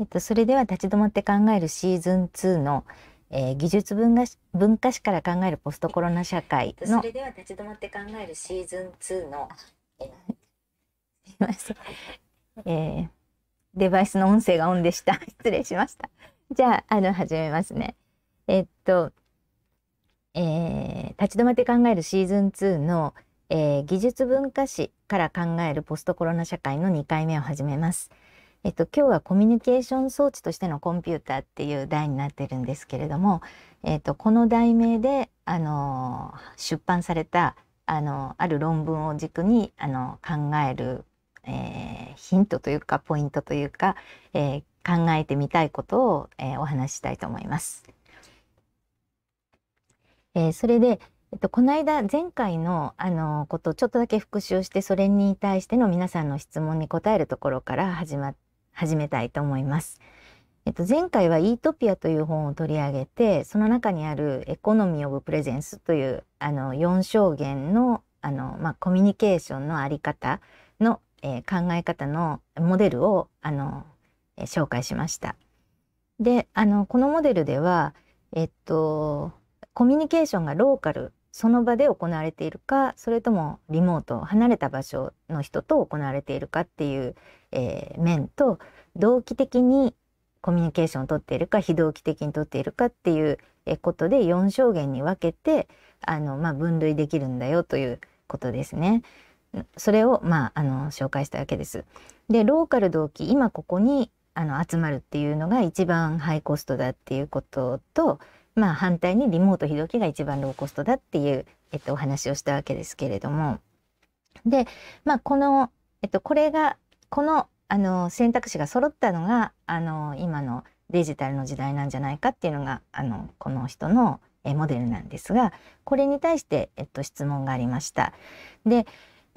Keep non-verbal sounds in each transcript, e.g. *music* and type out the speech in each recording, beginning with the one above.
えっと、それでは立ち止まって考えるシーズン2の、えー、技術文化文化史から考えるポストコロナ社会の。それでは立ち止まって考えるシーズン2の。えー、すいません。えー、デバイスの音声がオンでした。*laughs* 失礼しました。じゃあ、あの、始めますね。えっと、えー、立ち止まって考えるシーズン2の、えー、技術文化史から考えるポストコロナ社会の2回目を始めます。えっと、今日はコミュニケーション装置としてのコンピューターっていう題になってるんですけれども、えっと、この題名で、あの、出版された、あの、ある論文を軸に、あの、考える、えー、ヒントというか、ポイントというか、えー、考えてみたいことを、えー、お話ししたいと思います。えそれで、えっと、この間前回のあのことをちょっとだけ復習してそれに対しての皆さんの質問に答えるところから始まっ始めたいと思います。えっと、前回は「イートピア」という本を取り上げてその中にある「エコノミー・オブ・プレゼンス」というあの4象限のあの、まあ、コミュニケーションの在り方の、えー、考え方のモデルをあの、えー、紹介しました。であのこのモデルでは、えっと、コミュニケーションがローカルその場で行われているかそれともリモート離れた場所の人と行われているかっていう、えー、面と同期的にコミュニケーションをとっているか非同期的にとっているかっていうことで4証言に分けてあの、まあ、分類できるんだよということですね。それを、まあ、あの紹介したわけです。でローカル同期今ここにあの集まるっていうのが一番ハイコストだっていうこととまあ反対にリモート非同期が一番ローコストだっていう、えっと、お話をしたわけですけれども。で、まあこの、えっと、これが、この、あの、選択肢が揃ったのが、あの、今のデジタルの時代なんじゃないかっていうのが、あの、この人のモデルなんですが、これに対して、えっと、質問がありました。で、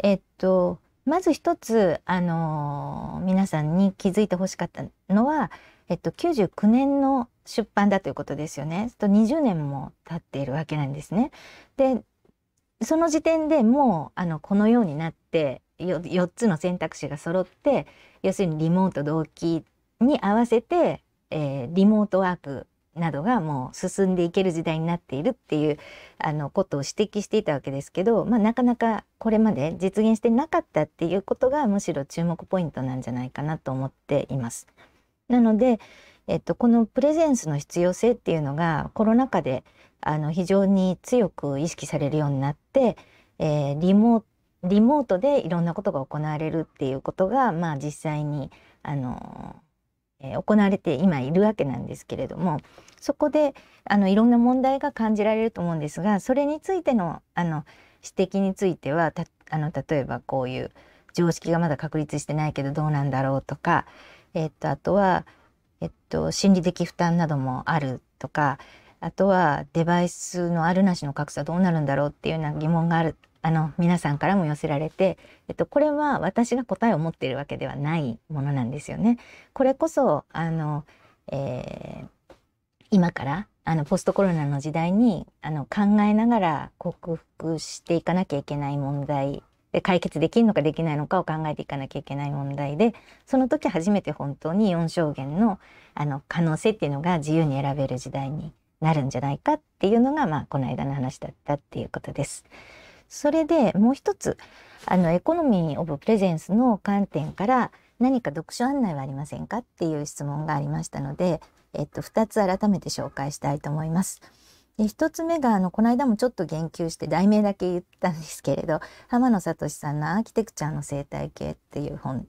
えっと、まず一つ、あの皆さんに気づいてほしかったのは、えっと、99年の出版だということですよね。と20年も経っているわけなんですね。で、その時点でもうあのこのようになって4つの選択肢が揃って要するにリモート同期に合わせて、えー、リモートワークなどがもう進んでいける時代になっているっていうあのことを指摘していたわけですけど、まあ、なかなかこれまで実現してなかったっていうことがむしろ注目ポイントなんじゃないかなと思っています。なのでえっと、このプレゼンスの必要性っていうのがコロナ禍であの非常に強く意識されるようになって、えー、リモリモートでいろんなことが行われるっていうことが、まあ、実際にあの、えー、行われて今いるわけなんですけれどもそこであのいろんな問題が感じられると思うんですがそれについてのあの指摘についてはたあの例えばこういう常識がまだ確立してないけどどうなんだろうとか、えー、っとあとはえっと、心理的負担などもあるとかあとはデバイスのあるなしの格差どうなるんだろうっていうような疑問があるあの皆さんからも寄せられて、えっと、これは私が答えを持っているわけではないものなんですよね。これこそあの、えー、今からあのポストコロナの時代にあの考えながら克服していかなきゃいけない問題で解決できるのかできないのかを考えていかなきゃいけない問題でその時初めて本当に4証言のあの可能性っていうのが自由に選べる時代になるんじゃないかっていうのが、まあ、この間の話だったっていうことです。それでもう一つあのエコノミー・オブ・プレゼンスの観点から何か読書案内はありませんかっていう質問がありましたので、えっと、2つ改めて紹介したいと思います。で1つ目があのこの間もちょっと言及して題名だけ言ったんですけれど *laughs* 浜野聡さんの「アーキテクチャの生態系」っていう本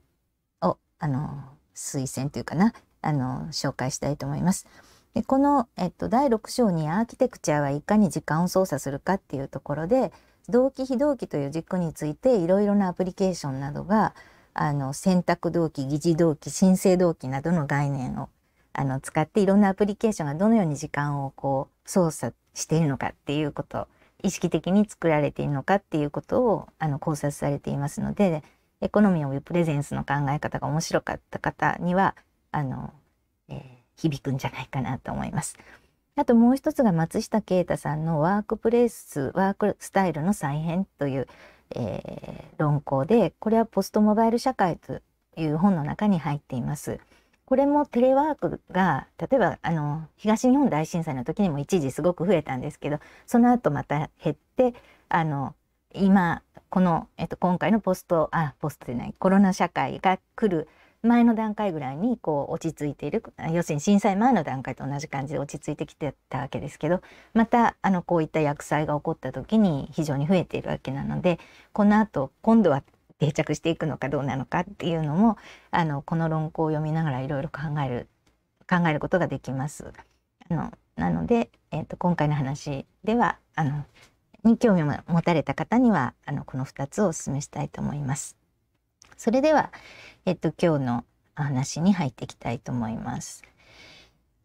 をあの推薦というかなあの紹介したいと思います。でこの、えっと、第6章に「アーキテクチャはいかに時間を操作するか」っていうところで動機非動機という軸についていろいろなアプリケーションなどがあの選択動機疑似動機申請動機などの概念をあの使っていろんなアプリケーションがどのように時間をこう操作しているのかっていうこと意識的に作られているのかっていうことをあの考察されていますのでエコノミー・オブ・プレゼンスの考え方が面白かった方にはあの、えー、響くんじゃないかなと思います。あともう一つが松下慶太さんのワークプレイスワークスタイルの再編という、えー、論考でこれはポストモバイル社会という本の中に入っています。これもテレワークが例えばあの東日本大震災の時にも一時すごく増えたんですけどその後また減ってあの今この、えっと、今回のポストあポストじゃないコロナ社会が来る前の段階ぐらいにこう落ち着いている要するに震災前の段階と同じ感じで落ち着いてきてたわけですけどまたあのこういった厄災が起こった時に非常に増えているわけなのでこのあと今度は定着していくのかどうなのかっていうのもあのこの論考を読みながらいろいろ考える考えることができます。あのなので、えーと、今回の話ではあのに興味を持たれた方にはあのこの2つをお勧めしたいと思います。それでは、えっと、今日の話に入っていきたいと思います。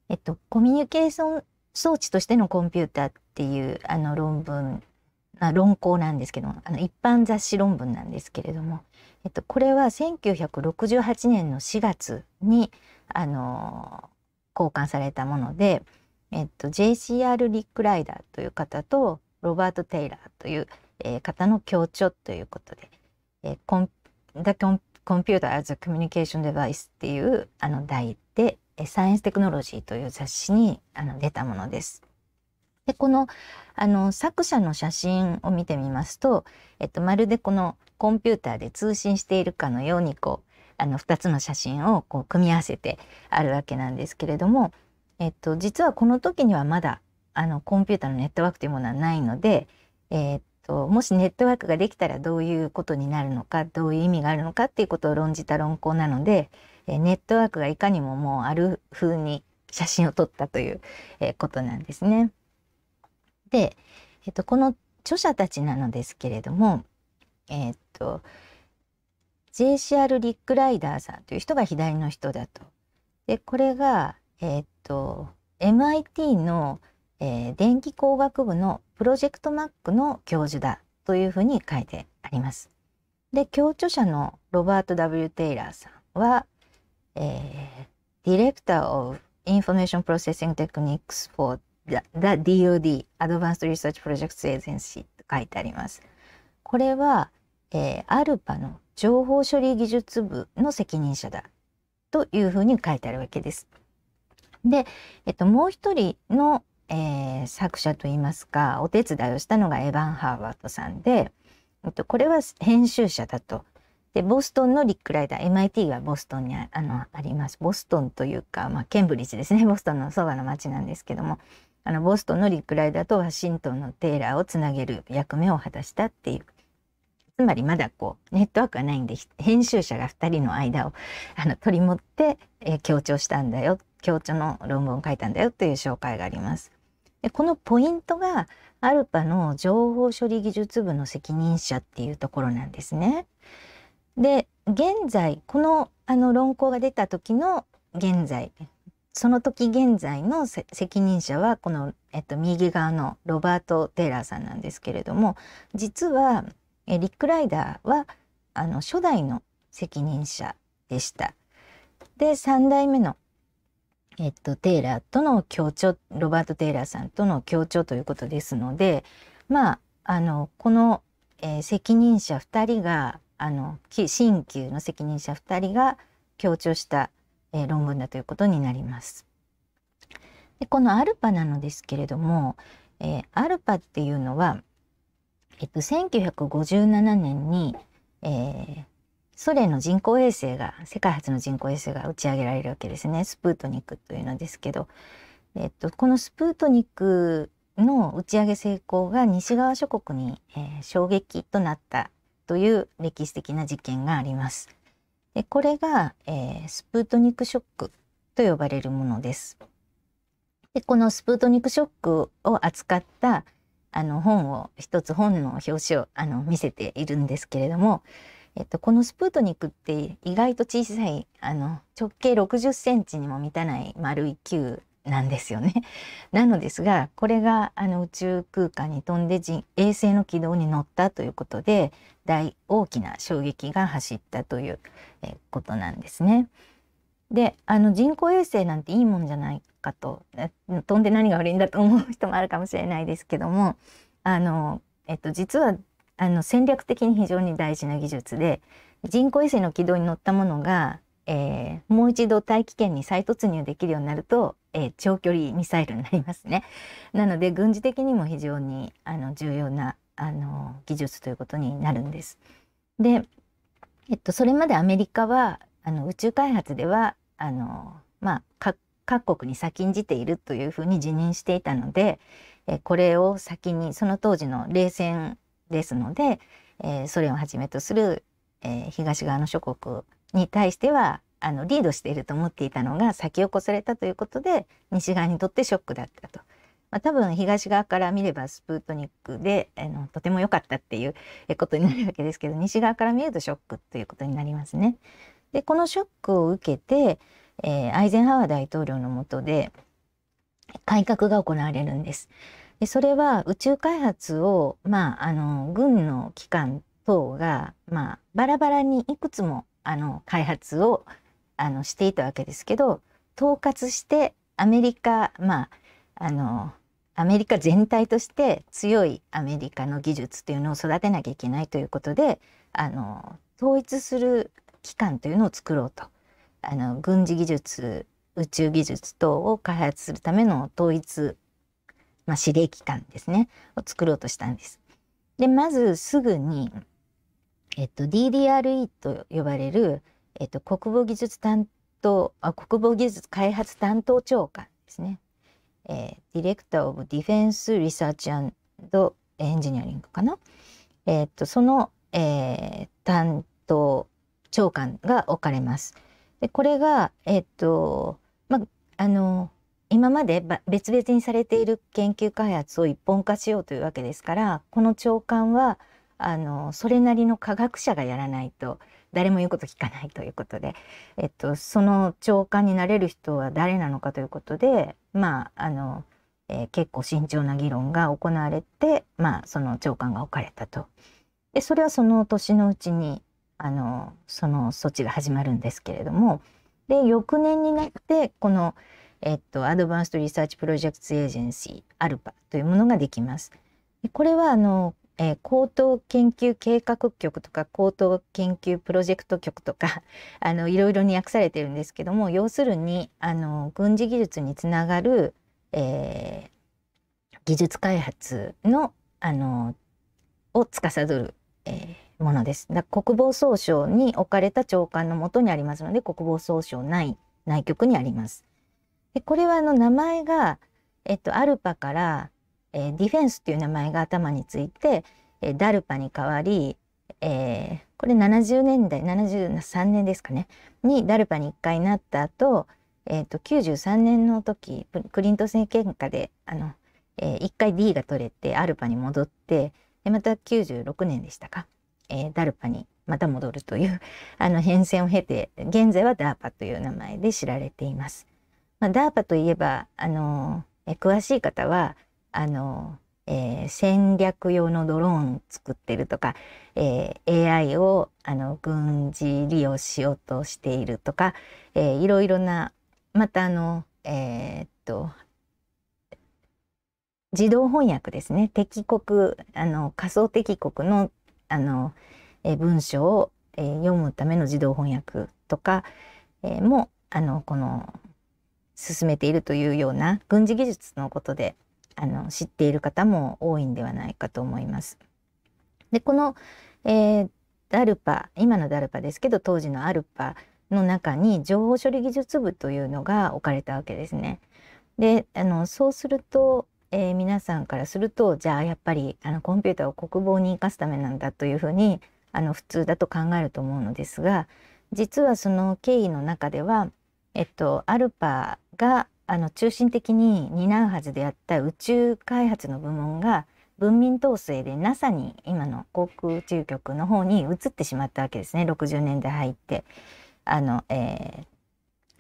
えっと、コミュニケーション装置としてのコンピューターっていうあの論文まあ、論考なんですけどあの一般雑誌論文なんですけれども、えっと、これは1968年の4月にあの交換されたもので、えっと、JCR リック・ライダーという方とロバート・テイラーという、えー、方の協調ということで「えー、コン The Computer as a Communication Device」っていうあの題で「サイエンス・テクノロジー」という雑誌にあの出たものです。でこのあの作者の写真を見てみますと、えっと、まるでこのコンピューターで通信しているかのようにこうあの2つの写真をこう組み合わせてあるわけなんですけれども、えっと、実はこの時にはまだあのコンピューターのネットワークというものはないので、えっともしネットワークができたらどういうことになるのかどういう意味があるのかっていうことを論じた論考なので、えネットワークがいかにももうある風に写真を撮ったという、えことなんですね。で、えっと、この著者たちなのですけれども、えっと、JCR リック・ライダーさんという人が左の人だと。でこれが、えっと MIT の、えー、電気工学部のプロジェクトマックの教授だというふうに書いてあります。で共著者のロバート・ W・ テイラーさんは、えー、ディレクター・オブ・インフォメーション・プロセッシング・テクニックス・フォー・ The DOD Advanced Research Projects Agency と書いてあります。これは、えー、アルパの情報処理技術部の責任者だというふうに書いてあるわけです。で、えっと、もう一人の、えー、作者といいますかお手伝いをしたのがエヴァン・ハーバートさんで、えっと、これは編集者だと。でボストンのリックライダー MIT がボストンにあのありますボストンというか、まあ、ケンブリッジですねボストンのそばの町なんですけどもあのボストンのリプライダーとワシントンのテイラーをつなげる役目を果たしたっていうつまりまだこうネットワークはないんで編集者が2人の間をあの取り持って、えー、強調したんだよ強調の論文を書いたんだよという紹介があります。でこのポイントがアルパの情報処理技術部の責任者っていうところなんですね。で現在このあの論考が出た時の現在その時現在の責任者はこの、えっと、右側のロバート・テイラーさんなんですけれども実はリック・ライダーはあの初代の責任者でした。で3代目の、えっと、テイラーとの協調ロバート・テイラーさんとの協調ということですのでまああのこの、えー、責任者2人があの新旧の責任者2人が協調したえー、論文だということになります。でこのアルパなのですけれども、えー、アルパっていうのは、えっと、1957年に、えー、ソ連の人工衛星が世界初の人工衛星が打ち上げられるわけですねスプートニクというのですけど、えっと、このスプートニクの打ち上げ成功が西側諸国に、えー、衝撃となったという歴史的な事件があります。でこれが、えー、スプートニクショックと呼ばれるものです。でこのスプートニクショックを扱ったあの本を一つ本の表紙をあの見せているんですけれども、えっと、このスプートニクって意外と小さいあの直径60センチにも満たない丸い球なんですよね。なのですがこれがあの宇宙空間に飛んで人衛星の軌道に乗ったということで大大きな衝撃が走ったというえことなんですね。であの人工衛星なんていいもんじゃないかと飛んで何が悪いんだと思う人もあるかもしれないですけどもあの、えっと、実はあの戦略的に非常に大事な技術で人工衛星の軌道に乗ったものがえー、もう一度大気圏に再突入できるようになると、えー、長距離ミサイルになりますね。*laughs* なので軍事的にも非常にあの重要なあの技術ということになるんです。で、えっと、それまでアメリカはあの宇宙開発ではあの、まあ、各国に先んじているというふうに辞任していたので、えー、これを先にその当時の冷戦ですので、えー、ソ連をはじめとする、えー、東側の諸国に対してはあのリードしていると思っていたのが先を越されたということで西側にとってショックだったと。まあ、多分東側から見ればスプートニックであのとても良かったっていうことになるわけですけど西側から見るとショックということになりますね。でこのショックを受けて、えー、アイゼンハワー大統領の下で改革が行われるんです。でそれは宇宙開発を、まあ、あの軍の機関等が、まあ、バラバラにいくつもあの開発をあのしていたわけですけど統括してアメリカまああのアメリカ全体として強いアメリカの技術というのを育てなきゃいけないということであの統一する機関というのを作ろうとあの軍事技術宇宙技術等を開発するための統一、まあ、令機関ですねを作ろうとしたんです。でまずすぐにえっと、DDRE と呼ばれる、えっと、国防技術担当あ国防技術開発担当長官ですね、えー、ディレクター・オブ・ディフェンス・リサーチ・アンド・エンジニアリングかな、えっと、その、えー、担当長官が置かれます。でこれが、えっとま、ああの今まで別々にされている研究開発を一本化しようというわけですからこの長官は、あのそれなりの科学者がやらないと誰も言うこと聞かないということで、えっと、その長官になれる人は誰なのかということで、まああのえー、結構慎重な議論が行われて、まあ、その長官が置かれたと。でそれはその年のうちにあのその措置が始まるんですけれどもで翌年になってこの、えっと、アドバンスト・リサーチ・プロジェクト・エージェンシーアルパというものができます。でこれはあのえー、高等研究計画局とか高等研究プロジェクト局とか *laughs* あのいろいろに訳されてるんですけども要するにあの軍事技術につながる、えー、技術開発のあのを司る、えー、ものです。だ国防総省に置かれた長官のもとにありますので国防総省内内局にあります。でこれはあの名前が、えっと、アルパからえー、ディフェンスっていう名前が頭について、えー、ダルパに代わり、えー、これ70年代73年ですかねにダルパに1回なった後、えーと、93年の時クリント政権下であの、えー、1回 D が取れてアルパに戻ってでまた96年でしたか、えー、ダルパにまた戻るという *laughs* あの変遷を経て現在はダーパという名前で知られています。まあ、ダーパといえば、あのー、詳しい方はあの、えー、戦略用のドローン作ってるとか、えー、AI をあの軍事利用しようとしているとか、えー、いろいろなまたあの、えー、っと自動翻訳ですね敵国あの仮想敵国のあの、え文章を、え読むための自動翻訳とか、えもあのこの進めているというような軍事技術のことであの知っている方も多いんではないかと思います。でこの、えー、ダルパ今のダルパですけど当時のアルパの中に情報処理技術部というのが置かれたわけですね。であのそうすると、えー、皆さんからするとじゃあやっぱりあのコンピューターを国防に生かすためなんだというふうにあの普通だと考えると思うのですが実はその経緯の中では、えっと、アルパがあの中心的に担うはずであった宇宙開発の部門が文民統制で NASA に今の航空宇宙局の方に移ってしまったわけですね60年代入ってあの、えー、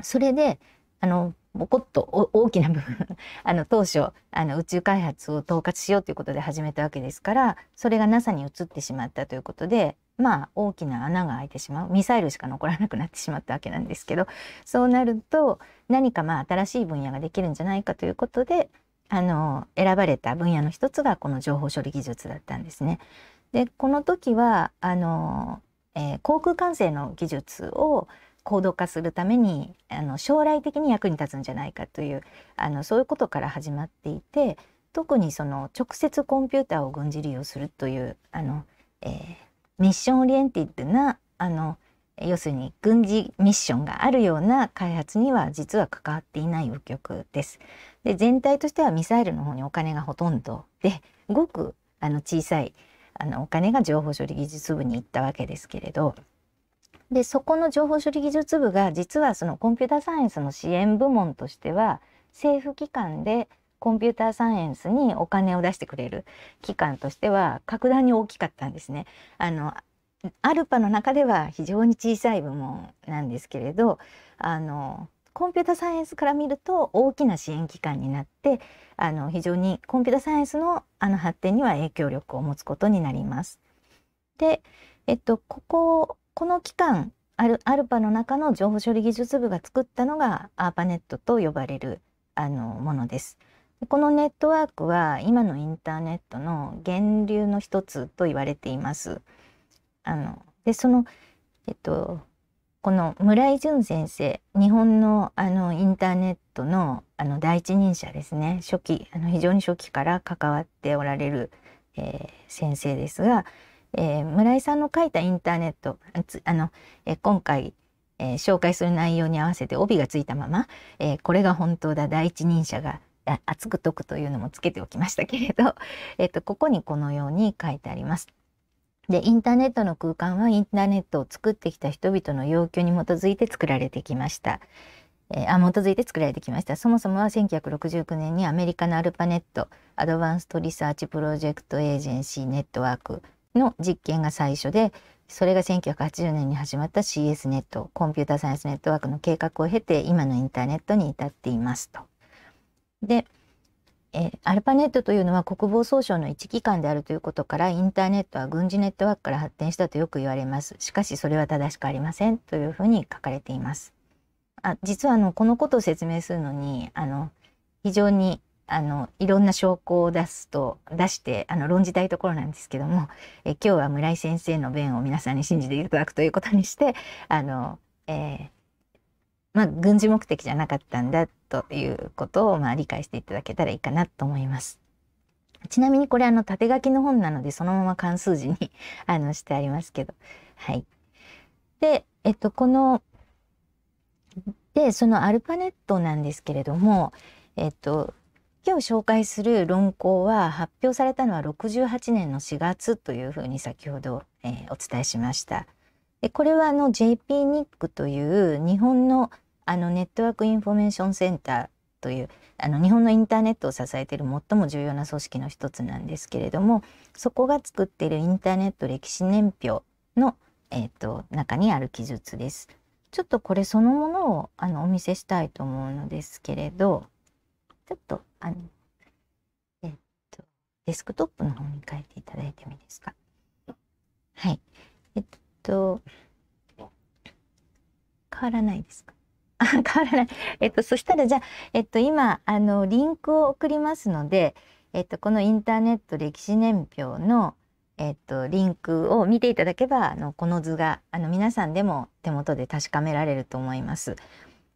それであのボコッと大きな部分 *laughs* あの当初あの宇宙開発を統括しようということで始めたわけですからそれが NASA に移ってしまったということでまあ大きな穴が開いてしまうミサイルしか残らなくなってしまったわけなんですけどそうなると何かまあ新しい分野ができるんじゃないかということであの選ばれた分野の一つがこの情報処理技術だったんですね。でこの時はあの、えー、航空管制の技術を高度化するためにあの将来的に役に立つんじゃないかというあのそういうことから始まっていて特にその直接コンピューターを軍事利用するというあの、えーミッションオリエンティッドなあの要するに軍事ミッションがあるような開発には実は関わっていない右極です。で全体としてはミサイルの方にお金がほとんどでごくあの小さいあのお金が情報処理技術部に行ったわけですけれどでそこの情報処理技術部が実はそのコンピューターサイエンスの支援部門としては政府機関でコンピューターサイエンスにお金を出してくれる機関としては格段に大きかったんですね。あのアルパの中では非常に小さい部門なんですけれどあのコンピューターサイエンスから見ると大きな支援機関になってあの非常にコンピューターサイエンスのあの発展には影響力を持つことになります。で、えっと、こここの機関アルアルパの中の情報処理技術部が作ったのがアーパネットと呼ばれるあのものです。このネットワークは今のインターネットの源流の一つと言われています。あのでその、えっと、この村井淳先生日本のあのインターネットのあの第一人者ですね初期あの非常に初期から関わっておられる、えー、先生ですが、えー、村井さんの書いたインターネットあの、えー、今回えー、紹介する内容に合わせて帯がついたまま、えー、これが本当だ第一人者が熱く解くというのもつけておきましたけれど、*laughs* えっと、ここにこのように書いてあります。でインターネットの空間はインターネットを作ってきた人々の要求に基づいて作られてきました。えー、あ基づいて作られてきましたそもそもは1969年にアメリカのアルパネットアドバンストリサーチプロジェクトエージェンシーネットワークの実験が最初でそれが1980年に始まった CS ネットコンピューターサイエンスネットワークの計画を経て今のインターネットに至っていますと。で、えアルパネットというのは国防総省の一機関であるということからインターネットは軍事ネットワークから発展したとよく言われますしかしそれは正しくありませんというふうに書かれていますあ実はあのこのことを説明するのにあの非常にあのいろんな証拠を出すと出してあの論じたいところなんですけどもえ今日は村井先生の弁を皆さんに信じていただくということにしてあの、えーまあ、軍事目的じゃなかったんだということを、まあ、理解していただけたらいいかなと思います。ちなみにこれあの縦書きの本なのでそのまま漢数字にあのしてありますけど。はい。で、えっと、この、で、そのアルパネットなんですけれども、えっと、今日紹介する論考は発表されたのは68年の4月というふうに先ほど、えー、お伝えしました。でこれはあの JP ニックという日本のあのネットワークインフォメーションセンターというあの日本のインターネットを支えている最も重要な組織の一つなんですけれどもそこが作っているインターネット歴史年表の、えーと、中にある記述です。ちょっとこれそのものをあのお見せしたいと思うのですけれどちょっとあの、えっ、ー、とデスクトップの方に書いていただいてもいいですか。はい。えっと変わらないですか *laughs* 変わらない。えっと、そしたらじゃあ、えっと、今、あの、リンクを送りますので、えっと、このインターネット歴史年表の、えっと、リンクを見ていただけば、あの、この図が、あの、皆さんでも手元で確かめられると思います。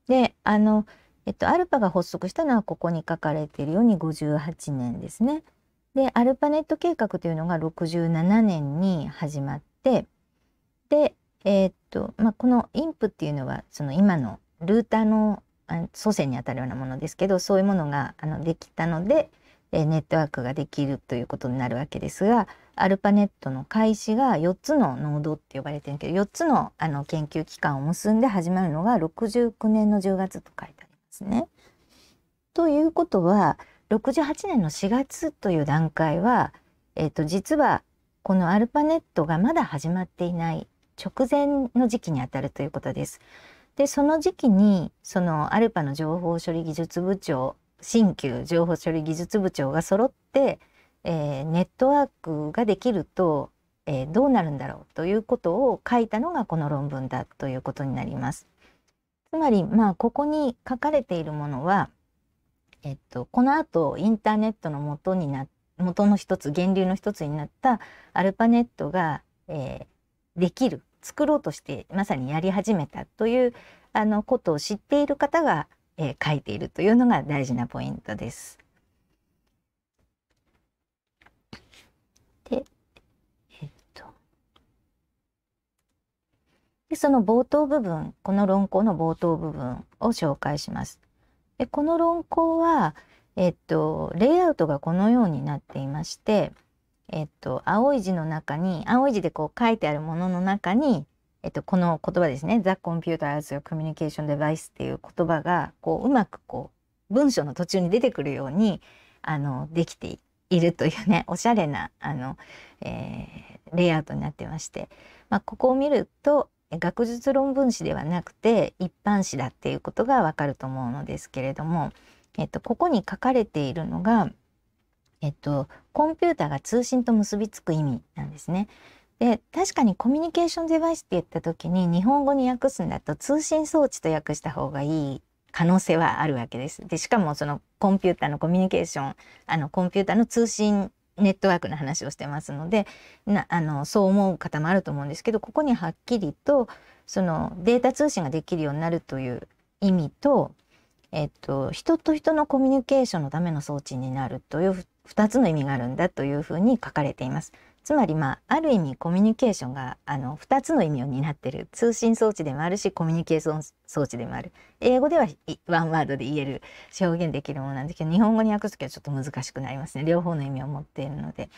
で、あの、えっと、アルパが発足したのはここに書かれているように58年ですね。でアルパネット計画というのが67年に始まってで、えー、っとまあ、このインプっていうのはその今のルーターの祖先にあたるようなものですけどそういうものがあのできたので、ネットワークができるということになるわけですがアルパネットの開始が4つのノードって呼ばれてるけど4つのあの研究機関を結んで始まるのが69年の10月と書いてありますね。ということは68年の4月という段階は、えー、と実はこのアルパネットがまだ始まっていない直前の時期にあたるということです。でその時期にそのアルパの情報処理技術部長新旧情報処理技術部長が揃って、えー、ネットワークができると、えー、どうなるんだろうということを書いたのがこの論文だということになります。つまりまあここに書かれているものは、えっと、この後インターネットの元にな元の一つ源流の一つになったアルパネットが、えー、できる作ろうとしてまさにやり始めたというあのことを知っている方が、えー、書いているというのが大事なポイントです。で、えっと、でその冒頭部分この論考の冒頭部分を紹介します。でこの論考は、えっと、レイアウトがこのようになっていましてえっと、青い字の中に青い字でこう書いてあるものの中に、えっと、この言葉ですね「The Computer as a Communication Device」っていう言葉がこううまくこう文章の途中に出てくるようにあのできているというね *laughs* おしゃれなあの、えー、レイアウトになってまして、まあ、ここを見ると学術論文誌ではなくて一般誌だっていうことがわかると思うのですけれども、えっと、ここに書かれているのがえっと、コンピューターが通信と結びつく意味なんですね。で確かにコミュニケーションデバイスって言った時に日本語に訳すんだと通信装置と訳した方がいい可能性はあるわけです。でしかもそのコンピューターのコミュニケーションあのコンピューターの通信ネットワークの話をしてますのでなあのそう思う方もあると思うんですけどここにはっきりとそのデータ通信ができるようになるという意味と、えっと、人と人のコミュニケーションのための装置になるという2つの意味があるんだというふうに書かれています。つまり、まあ、ある意味コミュニケーションがあの2つの意味を担ってる通信装置でもあるしコミュニケーション装置でもある英語ではワンワードで言える表現できるものなんですけど日本語に訳す時はちょっと難しくなりますね両方の意味を持っているので。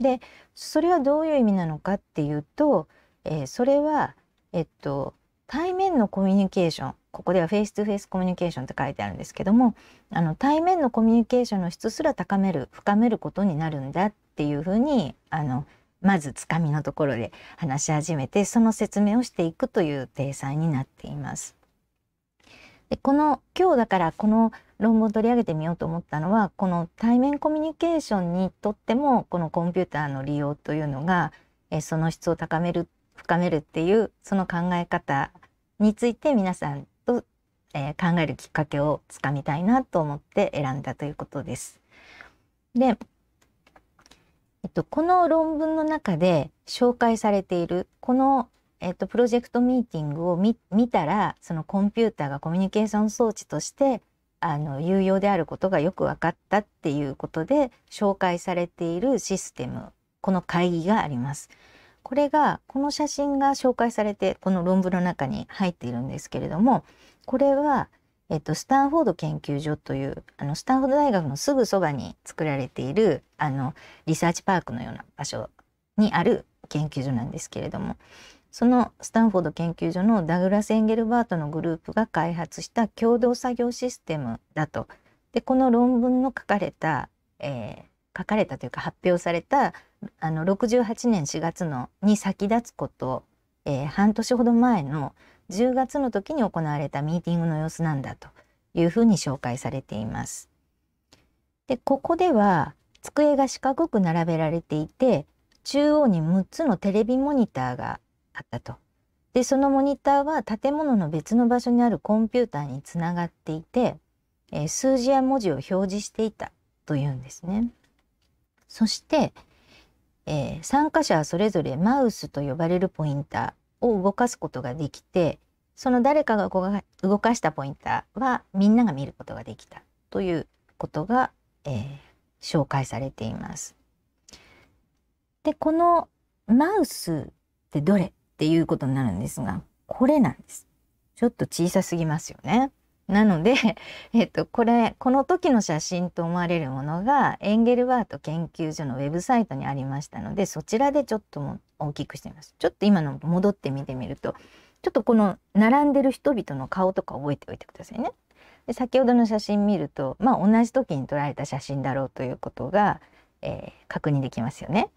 でそれはどういう意味なのかっていうと、えー、それは、えっと、対面のコミュニケーションここではフェイス2フェイスコミュニケーションって書いてあるんですけどもあの対面のコミュニケーションの質すら高める深めることになるんだっていうふうにあのまずつかみのところで話し始めてその説明をしていくという体裁になっています。でこの今日だからこの論文を取り上げてみようと思ったのはこの対面コミュニケーションにとってもこのコンピューターの利用というのがえその質を高める深めるっていうその考え方について皆さんと、えー、考えるきっかけをつかみたいなと思って選んだということです。で、えっと、この論文の中で紹介されているこの、えっと、プロジェクトミーティングを見たらそのコンピューターがコミュニケーション装置としてあの有用であることがよく分かったっていうことで紹介されているシステムこの会議があります。これがこの写真が紹介されてこの論文の中に入っているんですけれどもこれは、えっと、スタンフォード研究所というあのスタンフォード大学のすぐそばに作られているあのリサーチパークのような場所にある研究所なんですけれどもそのスタンフォード研究所のダグラス・エンゲルバートのグループが開発した共同作業システムだと。でこの論文の書かれた、えー、書かれたというか発表されたあの68年4月のに先立つこと、えー、半年ほど前の10月の時に行われたミーティングの様子なんだというふうに紹介されています。でここでは机が四角く並べられていて中央に6つのテレビモニターがあったと。でそのモニターは建物の別の場所にあるコンピューターにつながっていて、えー、数字や文字を表示していたというんですね。そして、えー、参加者はそれぞれマウスと呼ばれるポインターを動かすことができてその誰かが動かしたポインターはみんなが見ることができたということが、えー、紹介されています。でこのマウスってどれっていうことになるんですがこれなんです。ちょっと小さすぎますよね。なので、*laughs* えっと、これこの時の写真と思われるものがエンゲルワート研究所のウェブサイトにありましたのでそちらでちょっと大きくしてみます。ちょっと今の戻って見てみるとちょっとこの並んでる人々の顔とか覚えておいてくださいね。で先ほどの写真見ると、まあ、同じ時に撮られた写真だろうということが、えー、確認できますよね。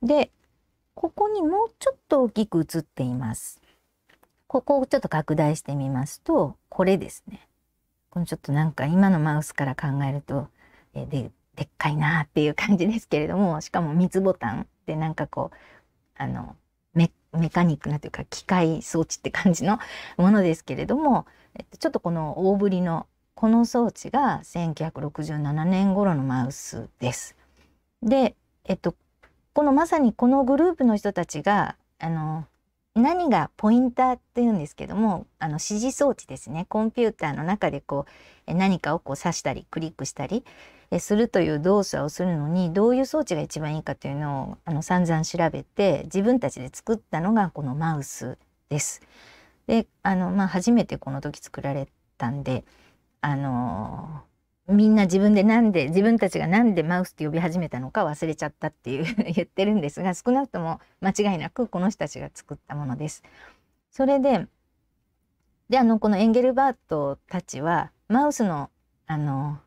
でここにもうちょっと大きく写っています。ここをちょっと拡大してみますと、これですね。このちょっとなんか今のマウスから考えると、で、でっかいなっていう感じですけれども、しかも3つボタンってなんかこう、あの、メカニックなというか機械装置って感じのものですけれども、ちょっとこの大ぶりのこの装置が1967年頃のマウスです。で、えっと、このまさにこのグループの人たちがあの何がポインターっていうんですけどもあの指示装置ですねコンピューターの中でこう何かをこう指したりクリックしたりするという動作をするのにどういう装置が一番いいかというのをあの散々調べて自分たちで作ったのがこのマウスです。であの、まあ、初めてこの時作られたんであのーみんな自分でなんで自分たちが何でマウスって呼び始めたのか忘れちゃったっていう *laughs* 言ってるんですが少なくとも間違いなくこの人たちが作ったものです。それでであのこのエンゲルバートたちはマウスのあの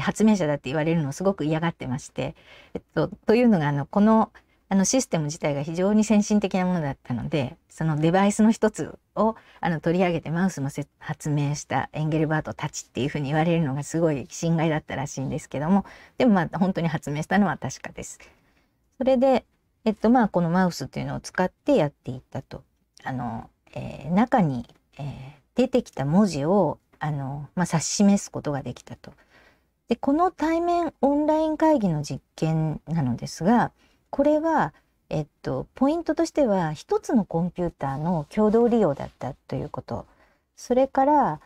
発明者だって言われるのをすごく嫌がってまして、えっと、というのがあのこの「あのシステム自体が非常に先進的なものだったのでそのデバイスの一つをあの取り上げてマウスも発明したエンゲルバートたちっていうふうに言われるのがすごい心外だったらしいんですけどもでもまあ本当に発明したのは確かです。それで、えっと、まあこのマウスっていうのを使ってやっていったと。あのえー、中に、えー、出てきた文字をあの、まあ、指し示すことができたと。でこの対面オンライン会議の実験なのですがこれは、えっと、ポイントとしては一つのコンピューターの共同利用だったということそれから、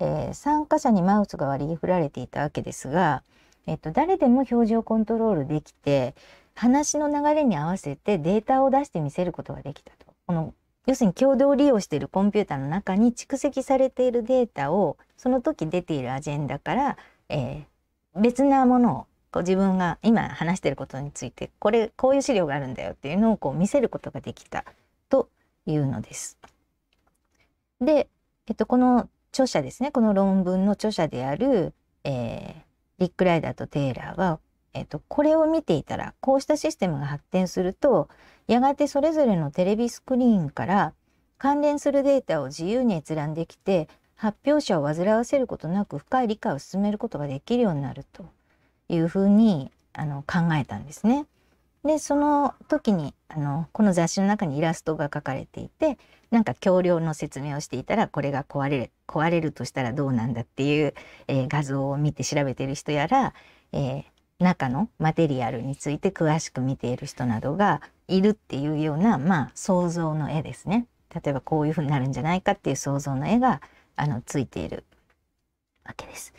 えー、参加者にマウスが割り振られていたわけですが、えっと、誰でも表示をコントロールできて話の流れに合わせてデータを出して見せることができたと。この要するに共同利用しているコンピューターの中に蓄積されているデータをその時出ているアジェンダから、えー、別なものをこう自分が今話してることについてこれこういう資料があるんだよっていうのをこう見せることができたというのです。で、えっと、この著者ですねこの論文の著者である、えー、リック・ライダーとテイラーは、えっと、これを見ていたらこうしたシステムが発展するとやがてそれぞれのテレビスクリーンから関連するデータを自由に閲覧できて発表者を煩わせることなく深い理解を進めることができるようになると。いうふうにあの考えたんですね。でその時にあのこの雑誌の中にイラストが書かれていてなんか橋梁の説明をしていたらこれが壊れる壊れるとしたらどうなんだっていう、えー、画像を見て調べてる人やら、えー、中のマテリアルについて詳しく見ている人などがいるっていうような、まあ、想像の絵ですね。例えばこういうふうになるんじゃないかっていう想像の絵があのついているわけです。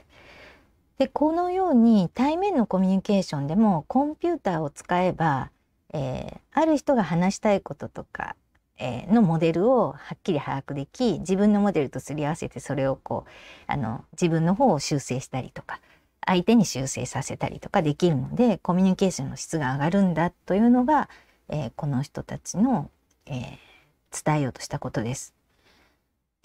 でこのように対面のコミュニケーションでもコンピューターを使えば、えー、ある人が話したいこととか、えー、のモデルをはっきり把握でき自分のモデルとすり合わせてそれをこうあの自分の方を修正したりとか相手に修正させたりとかできるのでコミュニケーションの質が上がるんだというのが、えー、この人たちの、え伝えようとしたことです。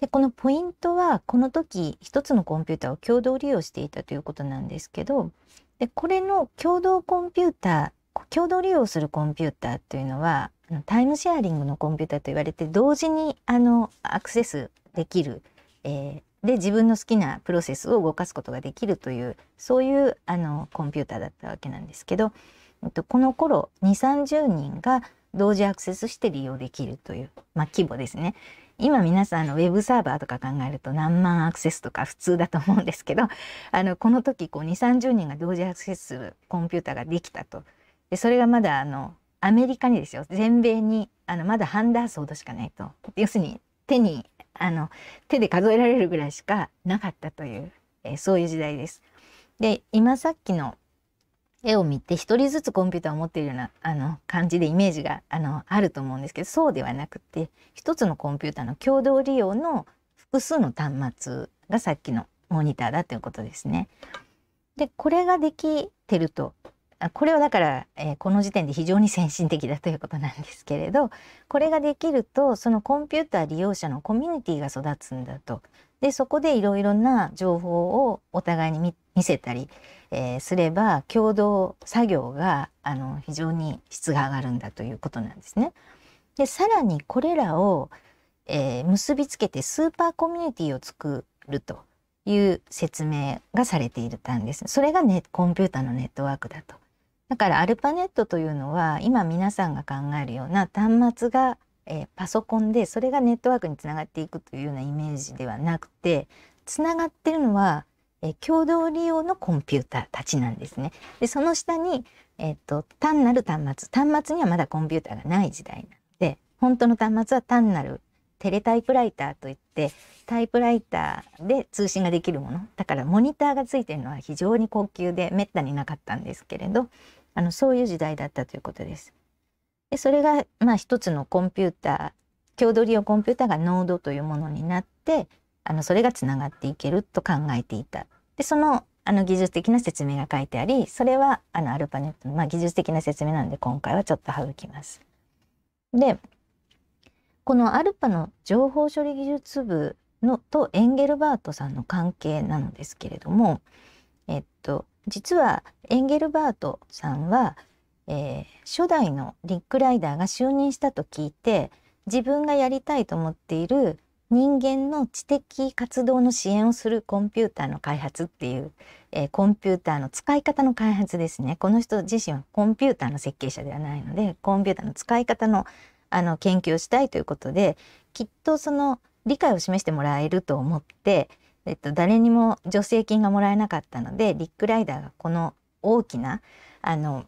でこのポイントはこの時一つのコンピューターを共同利用していたということなんですけどでこれの共同コンピューター共同利用するコンピューターというのはタイムシェアリングのコンピューターと言われて同時にあのアクセスできる、えー、で自分の好きなプロセスを動かすことができるというそういうあのコンピューターだったわけなんですけどこの頃2 3 0人が同時アクセスして利用できるという、まあ、規模ですね。今皆さんのウェブサーバーとか考えると何万アクセスとか普通だと思うんですけど *laughs* あのこの時こう2 3 0人が同時アクセスするコンピューターができたとでそれがまだあのアメリカにですよ全米にあのまだハンダースほどしかないと要するに手にあの手で数えられるぐらいしかなかったという、えー、そういう時代です。で今さっきの絵を見て一人ずつコンピューターを持っているようなあの感じでイメージがあのあると思うんですけどそうではなくて一つのコンピューターの共同利用の複数の端末がさっきのモニターだということですね。でこれができてるとこれはだから、えー、この時点で非常に先進的だということなんですけれどこれができるとそのコンピューター利用者のコミュニティが育つんだとでそこでいろいろな情報をお互いに見せたりえー、すれば共同作業があの非常に質が上がるんだということなんですね。でさらにこれらを、えー、結びつけてスーパーコミュニティを作るという説明がされていたんです。それがねコンピューターのネットワークだと。だからアルパネットというのは今皆さんが考えるような端末が、えー、パソコンでそれがネットワークにつながっていくというようなイメージではなくてつながってるのはえ共同利用のコンピューターたちなんですね。でその下に、えっと、単なる端末端末にはまだコンピューターがない時代なので本当の端末は単なるテレタイプライターといってタイプライターで通信ができるものだからモニターがついてるのは非常に高級でめったになかったんですけれどあのそういう時代だったということです。でそれが、まあ、一つのコンピューター共同利用コンピューターがノードというものになってあのそれがつながっていけると考えていたでそのあの技術的な説明が書いてありそれはあのアルパネットの、まあ、技術的な説明なんで今回はちょっと省きます。でこのアルパの情報処理技術部のとエンゲルバートさんの関係なのですけれども、えっと、実はエンゲルバートさんは、えー、初代のリックライダーが就任したと聞いて自分がやりたいと思っている人間の知的活動の支援をするコンピューターの開発っていう、えー、コンピューターの使い方の開発ですねこの人自身はコンピューターの設計者ではないのでコンピューターの使い方のあの研究をしたいということできっとその理解を示してもらえると思って、えっと、誰にも助成金がもらえなかったのでリック・ライダーがこの大きなあの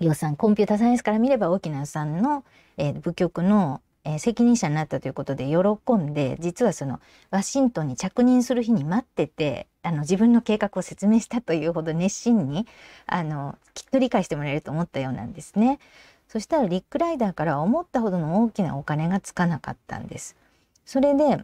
予算コンピューターサイエンスから見れば大きな予算の、えー、部局のえー、責任者になったということで喜んで実はそのワシントンに着任する日に待っててあの自分の計画を説明したというほど熱心にあのきっと理解してもらえると思ったようなんですね。そしたらリックライダーから思ったほどの大きなお金がつかなかったんです。それで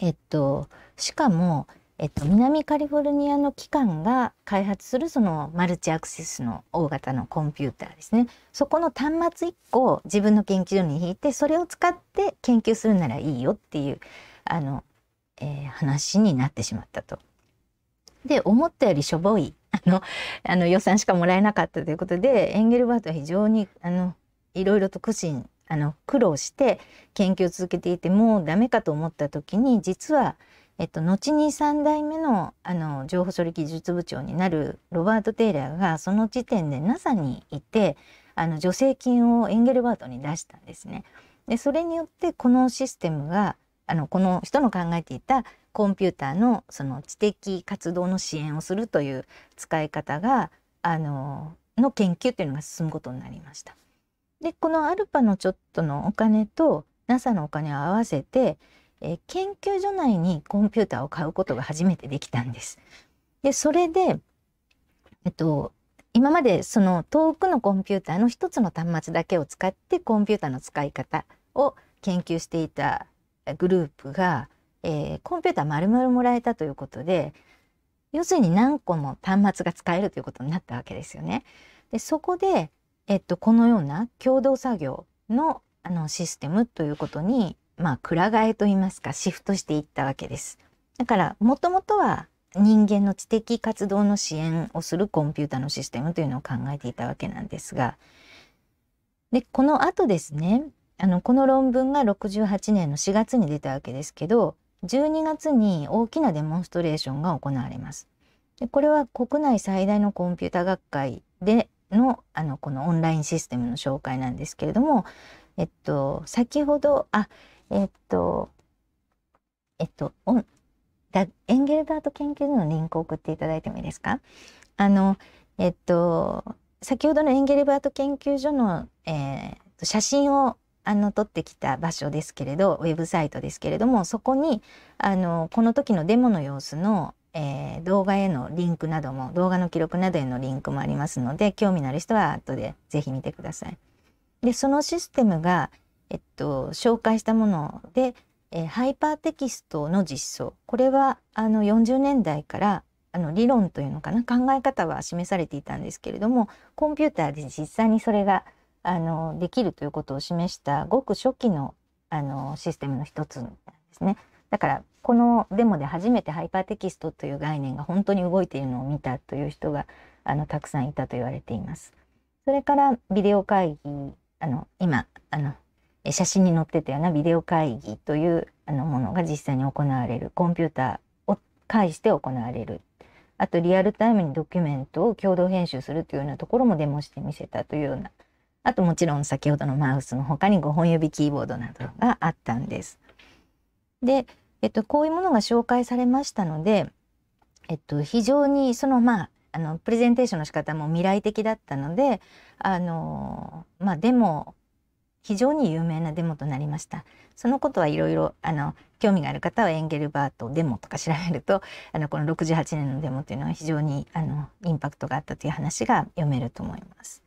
えっとしかもえっと、南カリフォルニアの機関が開発するそのマルチアクセスの大型のコンピューターですねそこの端末1個を自分の研究所に引いてそれを使って研究するならいいよっていうあの、えー、話になってしまったと。で思ったよりしょぼい *laughs* あのあの予算しかもらえなかったということでエンゲルバートは非常にあのいろいろと苦心あの苦労して研究を続けていてもうダメかと思った時に実はえっと、後に3代目のあの情報処理技術部長になるロバート・テイラーがその時点で NASA にいてあの助成金をエンゲルバートに出したんですね。でそれによってこのシステムがあのこの人の考えていたコンピューターのその知的活動の支援をするという使い方があのの研究というのが進むことになりました。でこのアルパのちょっとのお金と NASA のお金を合わせてえー、研究所内にコンピューターを買うことが初めてできたんです。でそれで、えっと、今までその遠くのコンピューターの一つの端末だけを使ってコンピューターの使い方を研究していたグループが、えー、コンピューター丸々もらえたということで要するに何個も端末が使えるということになったわけですよね。でそこで、えっと、このような共同作業のあのシステムということにまあ、蔵替えといいますか、シフトしていったわけです。だから、もともとは人間の知的活動の支援をするコンピュータのシステムというのを考えていたわけなんですが、で、この後ですね、あの、この論文が68年の4月に出たわけですけど、12月に大きなデモンストレーションが行われます。でこれは国内最大のコンピュータ学会でのあのこのオンラインシステムの紹介なんですけれども、えっと、先ほどあえっと、えっと、エンゲルバート研究所のリンクを送っていただいてもいいですかあの、えっと、先ほどのエンゲルバート研究所の、えー、写真をあの撮ってきた場所ですけれどウェブサイトですけれどもそこにあのこの時のデモの様子の、えー、動画へのリンクなども動画の記録などへのリンクもありますので興味のある人は後で是非見てください。でそのシステムがえっと、紹介したもので、えー、ハイパーテキストの実装これはあの40年代からあの理論というのかな考え方は示されていたんですけれどもコンピューターで実際にそれがあのできるということを示したごく初期のあのシステムの一つなんですね。だからこのデモで初めてハイパーテキストという概念が本当に動いているのを見たという人があのたくさんいたと言われています。それからビデオ会議あの今あの写真に載ってたようなビデオ会議というあのものが実際に行われるコンピューターを介して行われるあとリアルタイムにドキュメントを共同編集するというようなところもデモしてみせたというようなあともちろん先ほどのマウスの他に5本指キーボードなどがあったんです。で、えっと、こういうものが紹介されましたので、えっと、非常にそのまああのプレゼンテーションの仕方も未来的だったのであの、まあ、デモ非常に有名なデモとなりましたそのことはいろいろあの興味がある方はエンゲルバートデモとか調べると *laughs* あのこの68年のデモというのは非常にあのインパクトがあったという話が読めると思います。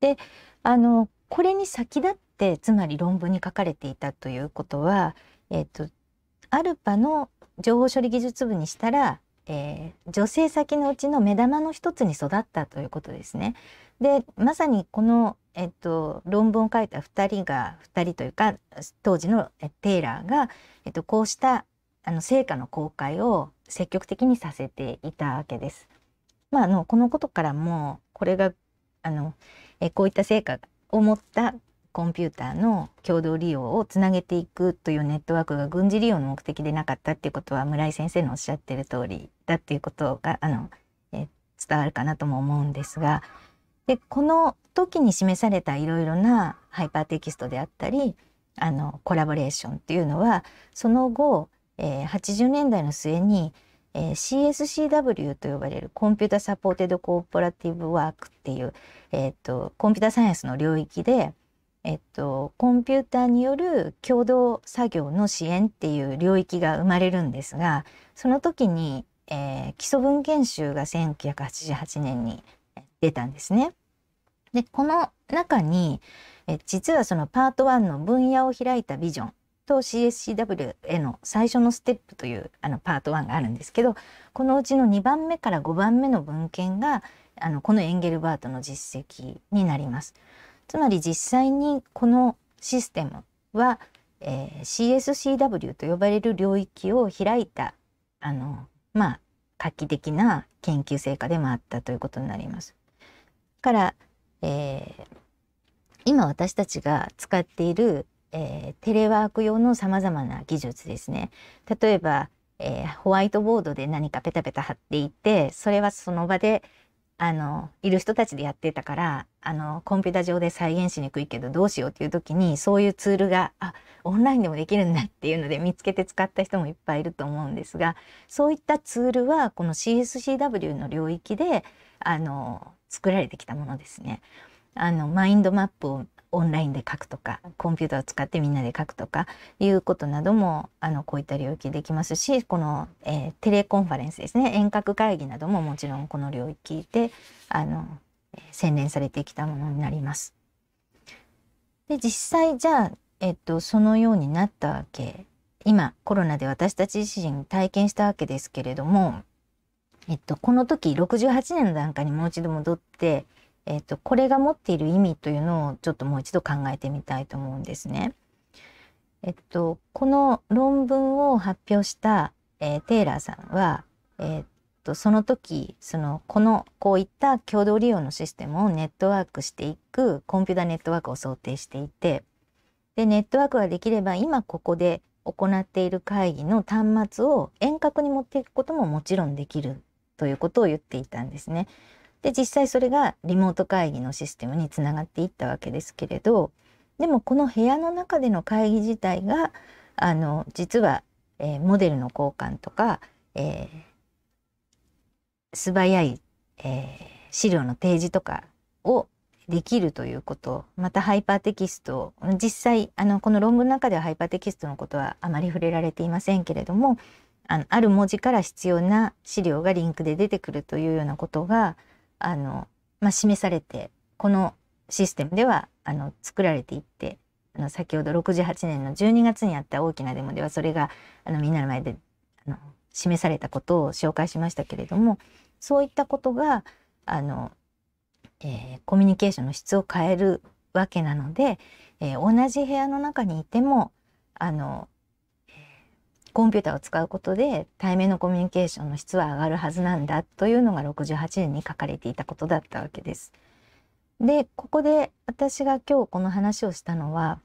であのこれに先立ってつまり論文に書かれていたということは、えっと、アルパの情報処理技術部にしたらえー、女性先のうちの目玉の一つに育ったということですね。でまさにこの、えっと、論文を書いた2人が2人というか当時のテイラーが、えっと、こうしたあの成果の公開を積極的にさせていたわけです。まあ、あのこのことからもこれがあのえこういった成果を持ったコンピューターの共同利用をつなげていくというネットワークが軍事利用の目的でなかったっていうことは村井先生のおっしゃってる通りだっていうことがあの、え伝わるかなとも思うんですがでこの時に示されたいろいろなハイパーテキストであったりあのコラボレーションっていうのはその後、えー、80年代の末にえー、CSCW と呼ばれるコンピュータサポーテッドコーポラティブワークっていう、えーと、とコンピュータサイエンスの領域でえっと、コンピューターによる共同作業の支援っていう領域が生まれるんですがその時に、えー、基礎文献集が1988年に出たんですね。でこの中にえ実はそのパート1の分野を開いたビジョンと CSCW への最初のステップというあのパート1があるんですけどこのうちの2番目から5番目の文献があのこのエンゲルバートの実績になります。つまり実際にこのシステムは、えー、CSCW と呼ばれる領域を開いたあのまあ画期的な研究成果でもあったということになります。から、えー、今私たちが使っている、えー、テレワーク用のさまざまな技術ですね。例えば、えー、ホワイトボードで何かペタペタ貼っていてそれはその場で、あの、いる人たちでやってたから、あの、コンピュータ上で再現しにくいけどどうしようっていう時に、そういうツールが、あ、オンラインでもできるんだっていうので見つけて使った人もいっぱいいると思うんですが、そういったツールは、この CSCW の領域で、あの、作られてきたものですね。あの、マインドマップをオンラインで書くとかコンピューターを使ってみんなで書くとかいうことなどもあのこういった領域できますしこの、えー、テレコンファレンスですね遠隔会議などももちろんこの領域であの洗練されてきたものになります。で実際じゃあ、えっと、そのようになったわけ今コロナで私たち自身体験したわけですけれども、えっと、この時68年の段階にもう一度戻ってえっと、とこれが持っている意味というのをちょっともう一度考えてみたいと思うんですね。えっと、この論文を発表した、えー、テイラーさんは、えー、っとその時そのこのこういった共同利用のシステムをネットワークしていくコンピュータネットワークを想定していてでネットワークができれば今ここで行っている会議の端末を遠隔に持っていくことももちろんできるということを言っていたんですね。で実際それがリモート会議のシステムにつながっていったわけですけれどでもこの部屋の中での会議自体があの実は、えー、モデルの交換とか、えー、素早い、えー、資料の提示とかをできるということまたハイパーテキスト実際あのこの論文の中ではハイパーテキストのことはあまり触れられていませんけれどもあのある文字から必要な資料がリンクで出てくるというようなことがあの、まあ、示されて、このシステムでは、あの、作られていって、あの、先ほど68年の12月にあった大きなデモでは、それが、あの、みんなの前で、あの、示されたことを紹介しましたけれども、そういったことが、あの、えー、コミュニケーションの質を変えるわけなので、えー、同じ部屋の中にいても、あの、コンピューターを使うことで対面のコミュニケーションの質は上がるはずなんだというのが68年に書かれていたことだったわけです。でここで私が今日この話をしたのは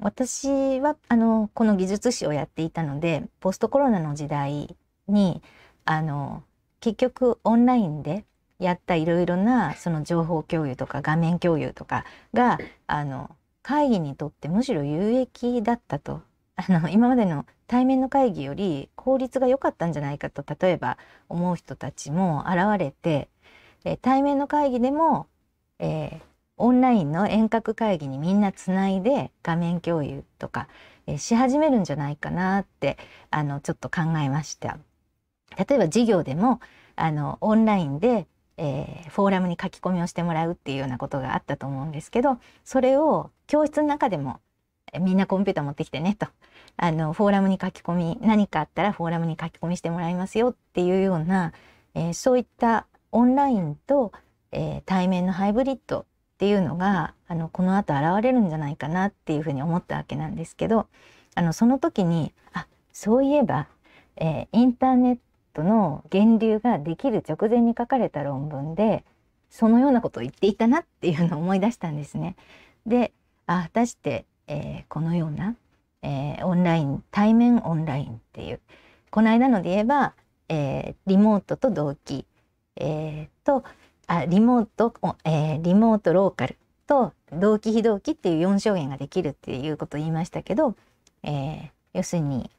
私はあのこの技術史をやっていたのでポストコロナの時代にあの結局オンラインでやったいろいろなその情報共有とか画面共有とかがあの会議にとってむしろ有益だったとあの今までの対面の会議より効率が良かったんじゃないかと例えば思う人たちも現れて、え対面の会議でも、えー、オンラインの遠隔会議にみんなつないで画面共有とか、えー、し始めるんじゃないかなってあのちょっと考えました。例えば授業でもあのオンラインで、えー、フォーラムに書き込みをしてもらうっていうようなことがあったと思うんですけどそれを教室の中でもみんなコンピューター持ってきてねと。あの、フォーラムに書き込み、何かあったらフォーラムに書き込みしてもらいますよっていうような、えー、そういったオンラインと、えー、対面のハイブリッドっていうのが、あの、この後現れるんじゃないかなっていうふうに思ったわけなんですけど、あの、その時に、あ、そういえば、えー、インターネットの源流ができる直前に書かれた論文で、そのようなことを言っていたなっていうのを思い出したんですね。で、あ、果たしてえー、このような、えー、オンライン対面オンラインっていうこの間ので言えば、えリモートと同期、えとあリモート、えリモートローカルと同期非同期っていう4証言ができるっていうことを言いましたけど、え要するに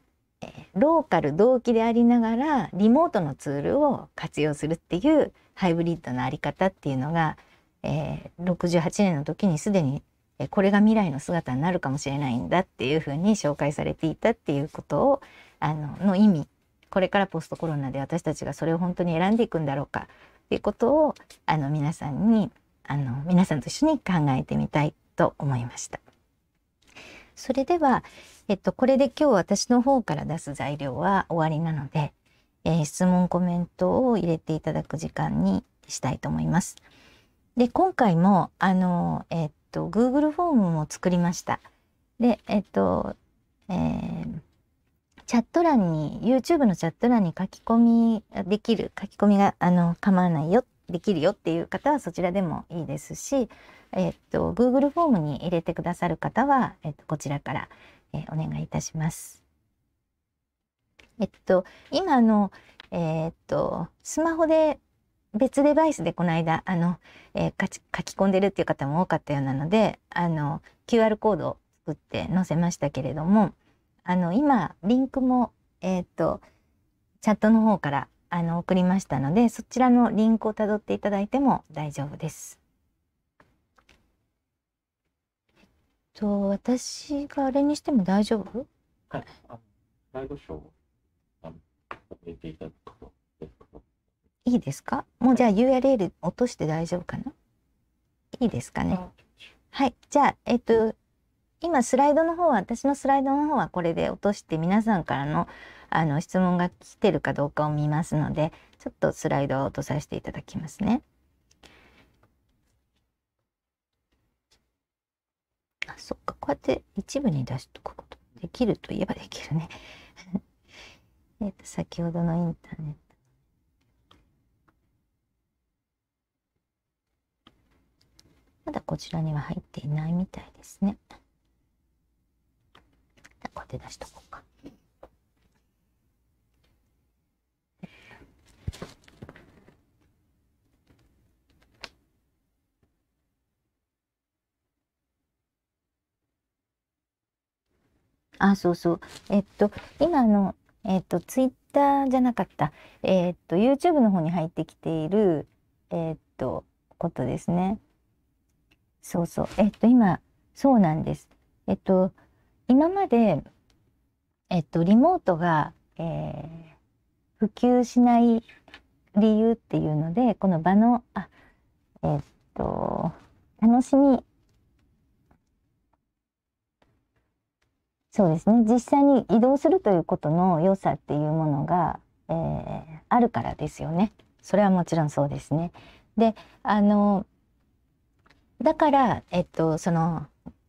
ローカル同期でありながらリモートのツールを活用するっていうハイブリッドのあり方っていうのが、えー、68年の時にすでにこれが未来の姿になるかもしれないんだっていうふうに紹介されていたっていうことをあのの意味これからポストコロナで私たちがそれを本当に選んでいくんだろうかっていうことをあの皆さんにあの皆さんと一緒に考えてみたいと思いました。それでは、えっと、これで今日私の方から出す材料は終わりなので、えー、質問コメントを入れていただく時間にしたいと思います。で今回もあの、えと、Google フォームも作りました。で、えっと、えー、チャット欄に、YouTube のチャット欄に書き込みできる、書き込みが、あの、構わないよ、できるよっていう方はそちらでもいいですし、えっと、Google フォームに入れてくださる方は、えっと、こちらから、えー、お願いいたします。えっと、今の、えー、っと、スマホで別デバイスでこの間あの、えー、書き込んでるっていう方も多かったようなのであの QR コードを作って載せましたけれどもあの今リンクも、えーと、チャットの方からあの送りましたのでそちらのリンクをたどっていただいても大丈夫です。えっと、私があれにしても大丈夫はい。あイブシを入れていただくと。いいですかもうじゃあ URL 落として大丈夫かないいですかねはいじゃあえっ、と今スライドの方は私のスライドの方はこれで落として皆さんからのあの質問が来てるかどうかを見ますのでちょっとスライドを落とさせていただきますね。あそっかこうやって一部に出しとくことできるといえばできるね。*laughs* えっと先ほどのインターネットまだこちらには入っていないみたいですね。こうやって出しとこうか。あ、そうそう。えっと、今の、えっと、ツイッターじゃなかった、えっと、YouTube の方に入ってきている、えっと、ことですね。そうそう。えっと、今、そうなんです。えっと、今まで、えっと、リモートが、えー、普及しない理由っていうので、この場の、あ、えっと、楽しみ。そうですね。実際に移動するということの良さっていうものが、えー、あるからですよね。それはもちろんそうですね。で、あの、だから、えっと、その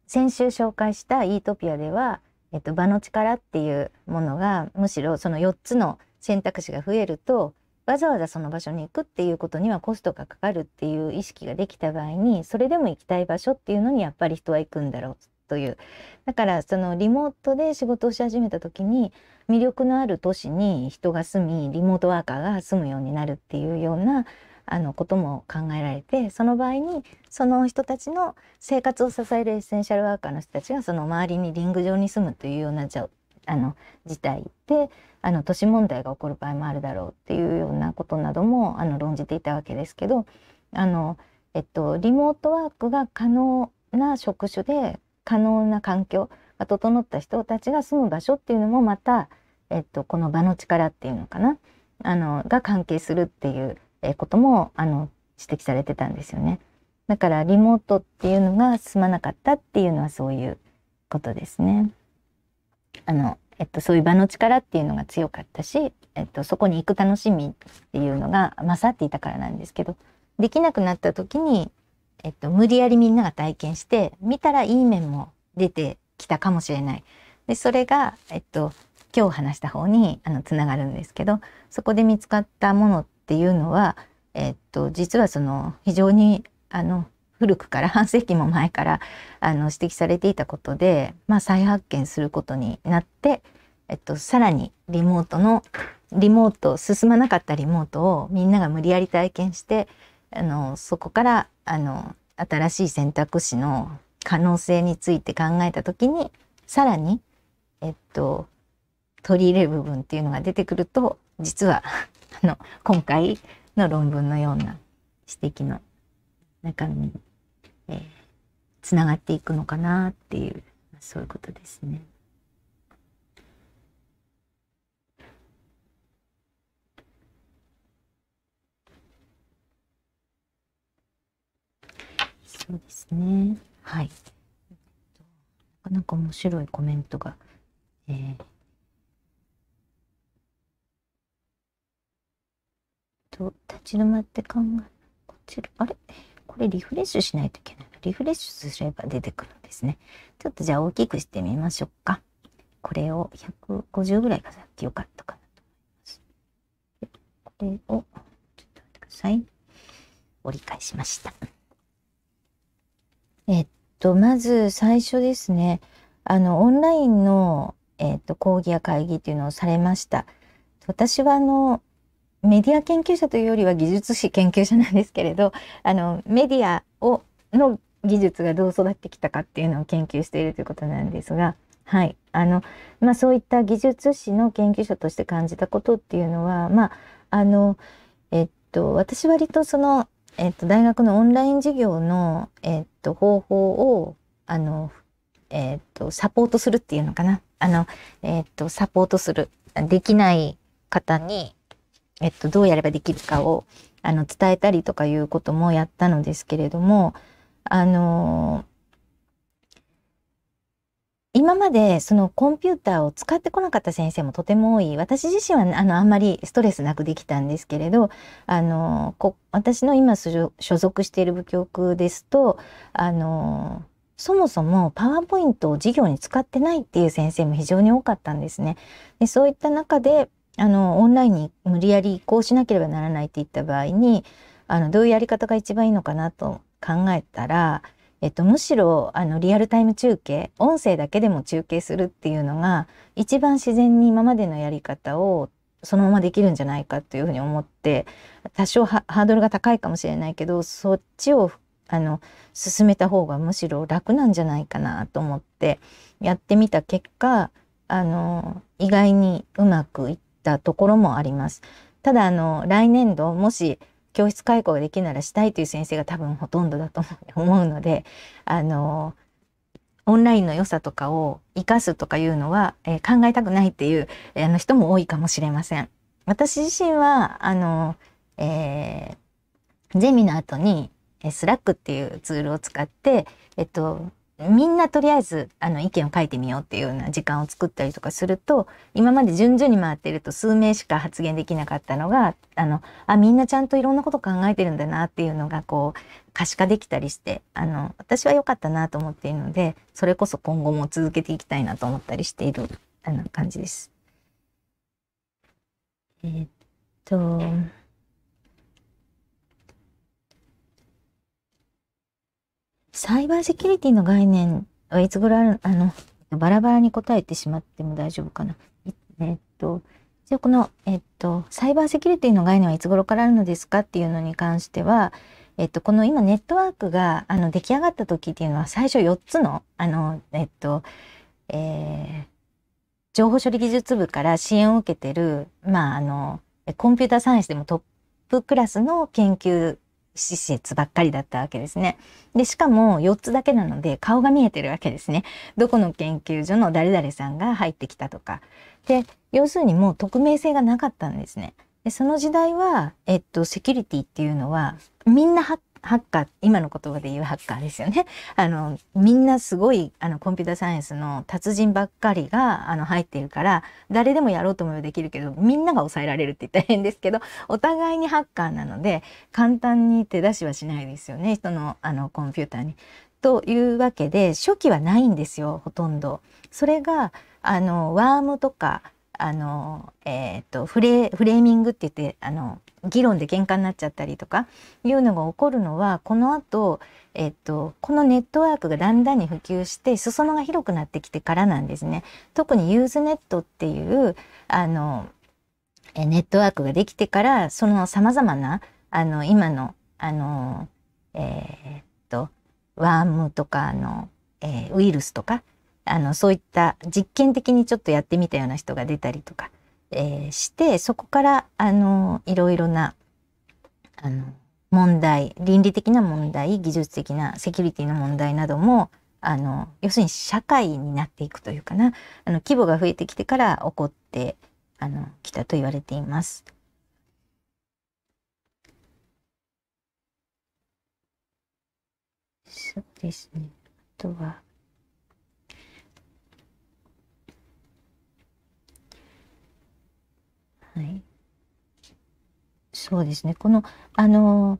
先週紹介したイートピアでは、えっと、場の力っていうものがむしろその4つの選択肢が増えるとわざわざその場所に行くっていうことにはコストがかかるっていう意識ができた場合にそれでも行きたい場所っていうのにやっぱり人は行くんだろうというだからそのリモートで仕事をし始めた時に魅力のある都市に人が住みリモートワーカーが住むようになるっていうようなあのことも考えられてその場合にその人たちの生活を支えるエッセンシャルワーカーの人たちがその周りにリング上に住むというようなじゃあの事態であの都市問題が起こる場合もあるだろうっていうようなことなどもあの論じていたわけですけどあの、えっと、リモートワークが可能な職種で可能な環境が整った人たちが住む場所っていうのもまた、えっと、この場の力っていうのかなあのが関係するっていうえこともあの指摘されてたんですよね。だからリモートっていうのが進まなかったっていうのはそういうことですね。あのえっと、そういう場の力っていうのが強かったし、えっと、そこに行く楽しみっていうのが勝っていたからなんですけどできなくなった時に、えっと、無理やりみんなが体験して見たらいい面も出てきたかもしれない。でそれが、えっと、今日話した方にあのつながるんですけどそこで見つかったものっっていうのは、えっと、実はその非常にあの古くから *laughs* 半世紀も前からあの指摘されていたことで、まあ、再発見することになって、えっと、さらにリモートのリモート進まなかったリモートをみんなが無理やり体験してあのそこからあの新しい選択肢の可能性について考えた時にさらに、えっと、取り入れる部分っていうのが出てくると実はあの今回の論文のような指摘の中身に、えー、つながっていくのかなっていうそういうことですね。そうですね。はい。なかなか面白いコメントが、えーと、立ち止まって考え、こちら、あれこれリフレッシュしないといけない。リフレッシュすれば出てくるんですね。ちょっとじゃあ大きくしてみましょうか。これを150ぐらいがさっき良かったかなと思います。これを、ちょっと待ってください。折り返しました。えっと、まず最初ですね。あの、オンラインの、えっと、講義や会議っていうのをされました。私はあのメディア研究者というよりは技術士研究者なんですけれどあのメディアをの技術がどう育ってきたかっていうのを研究しているということなんですが、はいあのまあ、そういった技術士の研究者として感じたことっていうのは、まあ、あのえっと私割とその、えっと、大学のオンライン授業の、えっと、方法をあの、えっと、サポートするっていうのかなあの、えっと、サポートするできない方にえっと、どうやればできるかをあの伝えたりとかいうこともやったのですけれども、あの今までそのコンピューターを使ってこなかった先生もとても多い私自身はあのあんまりストレスなくできたんですけれどあのこ私の今所属している部局ですとあのそもそもパワーポイントを授業に使ってないっていう先生も非常に多かったんですね。でそういった中であのオンラインに無理やり移行しなければならないって言った場合にあのどういうやり方が一番いいのかなと考えたら、えっと、むしろあのリアルタイム中継音声だけでも中継するっていうのが一番自然に今までのやり方をそのままできるんじゃないかというふうに思って多少ハードルが高いかもしれないけどそっちをあの進めた方がむしろ楽なんじゃないかなと思ってやってみた結果あの意外にうまくいったところもあります。ただあの来年度もし教室開ができならしたいという先生が多分ほとんどだと思うのであのオンラインの良さとかを生かすとかいうのは、えー、考えたくないっていう、えー、あの人も多いかもしれません。私自身はあの、えー、ゼミの後にスラックっていうツールを使って、えっと、みんなとりあえずあの意見を書いてみようっていうような時間を作ったりとかすると今まで順々に回ってると数名しか発言できなかったのがあのあみんなちゃんといろんなこと考えてるんだなっていうのがこう可視化できたりしてあの私は良かったなと思っているのでそれこそ今後も続けていきたいなと思ったりしているあの感じです。えー、っとイバーセキュリティの概念はいつぐらいあの、バラバラに答えてしまっても大丈夫かな。えっと、じゃこの、えっと、サイバーセキュリティの概念はいつ頃からあるのですかっていうのに関しては、えっと、この今ネットワークがあの出来上がった時っていうのは最初4つの、あの、えっと、えー、情報処理技術部から支援を受けてる、まあ、あの、コンピューターサイエンスでもトップクラスの研究施設ばっかりだったわけですね。で、しかも4つだけなので顔が見えてるわけですね。どこの研究所の誰々さんが入ってきたとか。で、要するにもう匿名性がなかったんですね。でその時代は、えっと、セキュリティっていうのはみんなハッハッカー、今の言葉で言うハッカーですよね。*laughs* あの、みんなすごい、あの、コンピュータサイエンスの達人ばっかりが、あの、入っているから、誰でもやろうと思えばできるけど、みんなが抑えられるって言ったら変ですけど、*laughs* お互いにハッカーなので、簡単に手出しはしないですよね。人の、あの、コンピューターに。というわけで、初期はないんですよ、ほとんど。それが、あの、ワームとか、あの、えっ、ー、とフレ、フレーミングって言って、あの、議論で喧嘩になっちゃったりとかいうのが起こるのはこの後、えっとこのネットワークがだんだんに普及して裾野が広くなってきてからなんですね。特にユーズネットっていうあのネットワークができてからそのさまざまなあの今のあのえー、っとワームとかの、えー、ウイルスとかあのそういった実験的にちょっとやってみたような人が出たりとかえー、してそこからあのいろいろなあの問題倫理的な問題技術的なセキュリティの問題などもあの要するに社会になっていくというかなあの規模が増えてきてから起こってあの来たと言われています。そうですね。あとははい。そうですね。この、あの、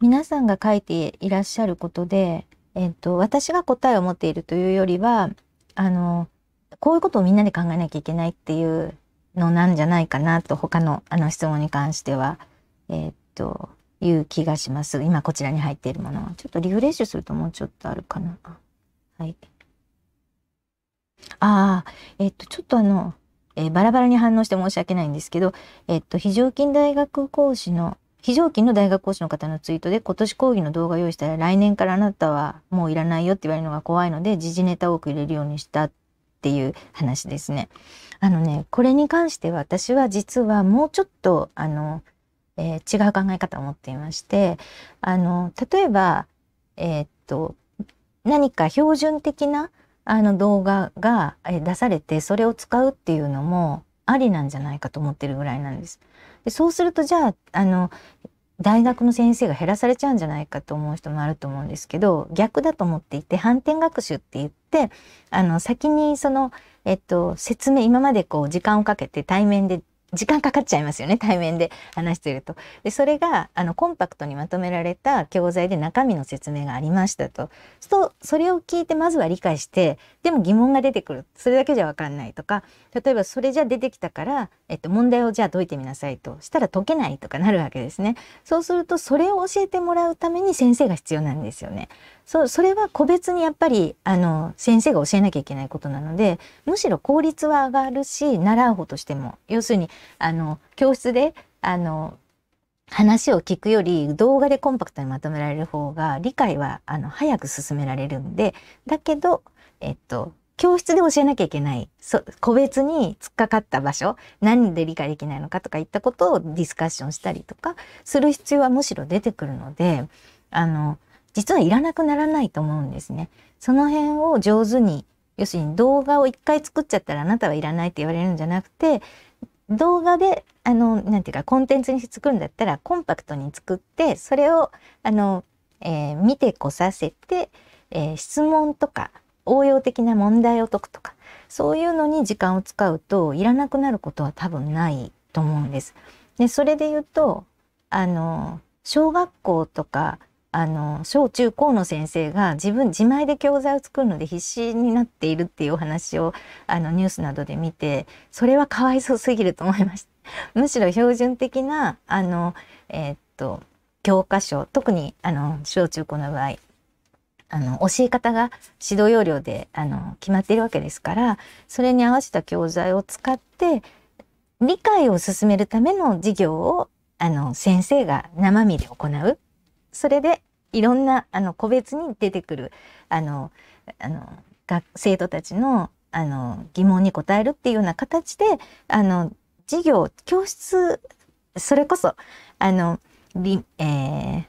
皆さんが書いていらっしゃることで、えっと、私が答えを持っているというよりは、あの、こういうことをみんなで考えなきゃいけないっていうのなんじゃないかなと、他のあの質問に関しては、えっと、いう気がします。今こちらに入っているものは。ちょっとリフレッシュするともうちょっとあるかな。はい。ああ、えっと、ちょっとあの、えー、バラバラに反応して申し訳ないんですけど、えっと、非常勤大学講師の、非常勤の大学講師の方のツイートで、今年講義の動画用意したら、来年からあなたはもういらないよって言われるのが怖いので、時事ネタ多く入れるようにしたっていう話ですね。あのね、これに関しては私は実はもうちょっと、あの、えー、違う考え方を持っていまして、あの、例えば、えー、っと、何か標準的なあの動画が出されてそれを使うっていうのもありなんじゃないかと思ってるぐらいなんです。でそうするとじゃああの大学の先生が減らされちゃうんじゃないかと思う人もあると思うんですけど逆だと思っていて反転学習って言ってあの先にその、えっと、説明今までこう時間をかけて対面で時間かかっちゃいますよね対面で話してると。でそれがあのコンパクトにまとめられた教材で中身の説明がありましたと。とそれを聞いてまずは理解してでも疑問が出てくるそれだけじゃ分かんないとか例えばそれじゃ出てきたから、えっと、問題をじゃあ解いてみなさいとしたら解けないとかなるわけですね。そうするとそれを教えてもらうために先生が必要なんですよね。そそれは個別にやっぱりあの先生が教えなきゃいけないことなのでむしろ効率は上がるし習う方としても要するにあの教室であの話を聞くより動画でコンパクトにまとめられる方が理解はあの早く進められるんでだけど、えっと、教室で教えなきゃいけないそ個別に突っかかった場所何で理解できないのかとかいったことをディスカッションしたりとかする必要はむしろ出てくるのであの実はいらなくならないと思うんですね。その辺を上手に要するに動画を一回作っちゃったらあなたはいらないって言われるんじゃなくて動画であのなんていうかコンテンツに作るんだったらコンパクトに作ってそれをあの、えー、見てこさせて、えー、質問とか応用的な問題を解くとかそういうのに時間を使うといらなくなることは多分ないと思うんです。でそれで言うとあの小学校とかあの小中高の先生が自分自前で教材を作るので必死になっているっていうお話をあのニュースなどで見てそれはかわいそうすぎると思いました。*laughs* むしろ標準的なあの、えー、っと教科書特にあの小中高の場合あの教え方が指導要領であの決まっているわけですからそれに合わせた教材を使って理解を進めるための授業をあの先生が生身で行うそれでいろんなあの個別に出てくるあのあの生徒たちのあの疑問に答えるっていうような形であの授業教室それこそあの、えー、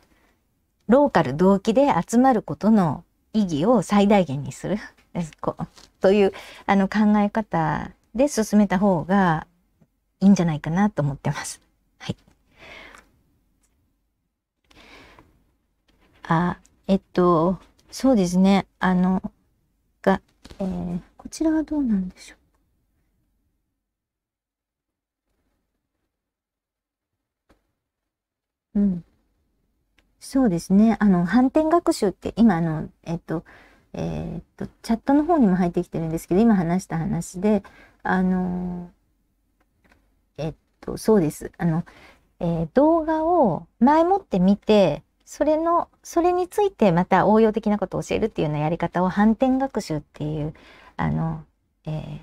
ローカル同期で集まることの意義を最大限にする *laughs* というあの考え方で進めた方がいいんじゃないかなと思ってます。あ、えっと、そうですね。あの、が、えー、こちらはどうなんでしょう。うん。そうですね。あの、反転学習って、今、あの、えっと、えっと、チャットの方にも入ってきてるんですけど、今話した話で、あの、えっと、そうです。あの、えー、動画を前もって見て、それの、それについてまた応用的なことを教えるっていうようなやり方を反転学習っていう、あの、え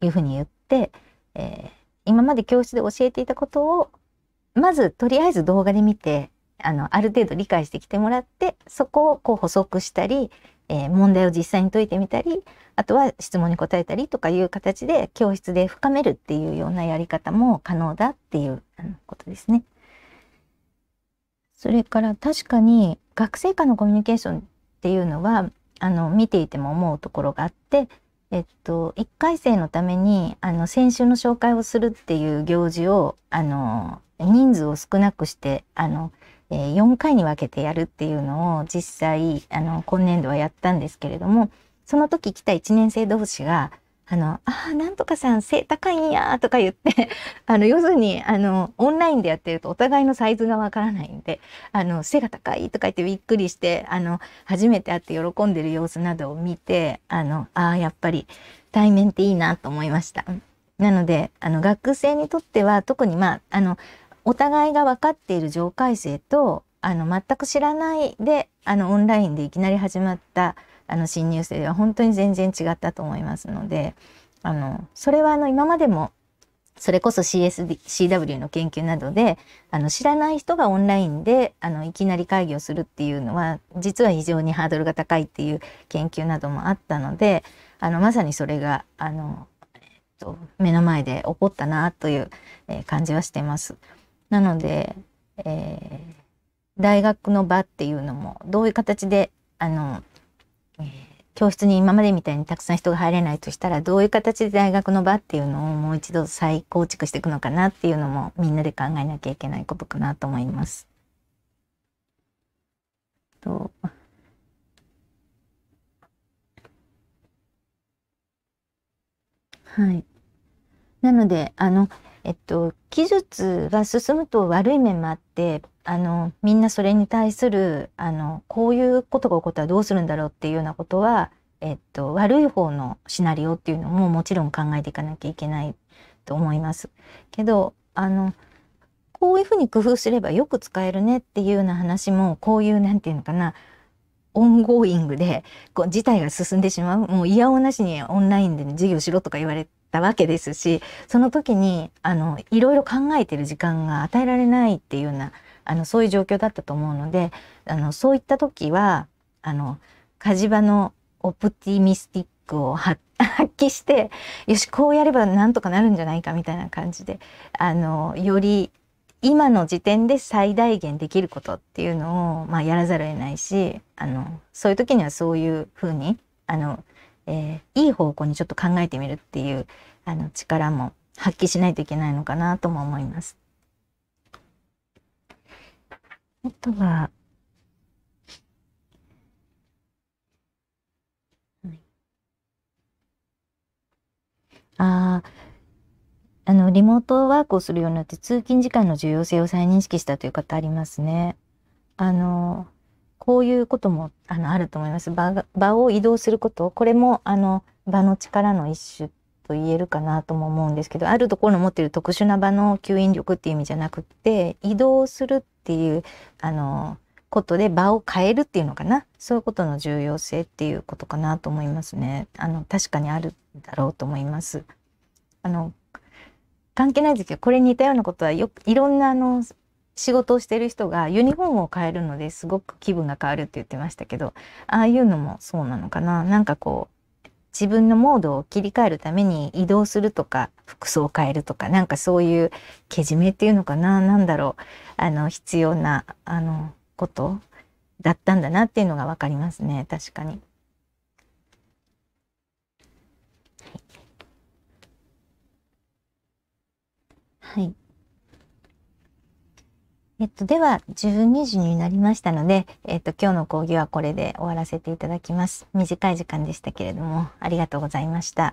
ー、いうふうに言って、えー、今まで教室で教えていたことを、まずとりあえず動画で見て、あの、ある程度理解してきてもらって、そこをこう補足したり、えー、問題を実際に解いてみたり、あとは質問に答えたりとかいう形で教室で深めるっていうようなやり方も可能だっていうことですね。それから確かに学生間のコミュニケーションっていうのはあの見ていても思うところがあってえっと、1回生のためにあの先週の紹介をするっていう行事をあの人数を少なくしてあの、えー、4回に分けてやるっていうのを実際あの今年度はやったんですけれどもその時来た1年生同士があの、ああ、なんとかさん背高いんやとか言って *laughs* あの、要するに、あの、オンラインでやってるとお互いのサイズがわからないんで、あの、背が高いとか言ってびっくりして、あの、初めて会って喜んでる様子などを見て、あの、ああ、やっぱり対面っていいなと思いました。なので、あの、学生にとっては特にまあ、あの、お互いが分かっている上階生と、あの、全く知らないで、あの、オンラインでいきなり始まったあの新入生では本当に全然違ったと思いますのであのそれはあの今までもそれこそ CSD CW の研究などであの知らない人がオンラインであのいきなり会議をするっていうのは実は非常にハードルが高いっていう研究などもあったのであのまさにそれがあの、えっと、目の前で起こったなという、えー、感じはしてます。なので、えー、大学の場っていうのもどういう形であの教室に今までみたいにたくさん人が入れないとしたらどういう形で大学の場っていうのをもう一度再構築していくのかなっていうのもみんなで考えなきゃいけないことかなと思います。とはい。なので、あの、えっと、技術が進むと悪い面もあってあのみんなそれに対するあのこういうことが起こったらどうするんだろうっていうようなことは、えっと、悪い方のシナリオっていうのももちろん考えていかなきゃいけないと思います。けどあのこういうふうに工夫すればよく使えるねっていうような話もこういう何て言うのかなオンゴーイングでこう事態が進んでしまうもういやなしにオンラインで、ね、授業しろとか言われたわけですしその時にあのいろいろ考えてる時間が与えられないっていうようなあのそういう状況だったと思うのであのそういった時はあの火事場のオプティミスティックを *laughs* 発揮してよしこうやればなんとかなるんじゃないかみたいな感じであのより今の時点で最大限できることっていうのを、まあ、やらざるを得ないしあのそういう時にはそういうふうにあのえー、いい方向にちょっと考えてみるっていうあの力も発揮しないといけないのかなとも思います。あとは、ああの、リモートワークをするようになって通勤時間の重要性を再認識したという方ありますね。あの、こういうこともあのあると思います場場を移動することこれもあの場の力の一種と言えるかなとも思うんですけどあるところの持ってる特殊な場の吸引力っていう意味じゃなくって移動するっていうあのことで場を変えるっていうのかなそういうことの重要性っていうことかなと思いますねあの確かにあるだろうと思います。あの関係ないですけどこれに似たようなことはよくいろんなあの仕事をしてる人がユニフォームを変えるのですごく気分が変わるって言ってましたけどああいうのもそうなのかななんかこう自分のモードを切り替えるために移動するとか服装を変えるとかなんかそういうけじめっていうのかな何だろうあの必要なあのことだったんだなっていうのが分かりますね確かに。はい。えっと、では、12時になりましたので、えっと、今日の講義はこれで終わらせていただきます。短い時間でしたけれども、ありがとうございました。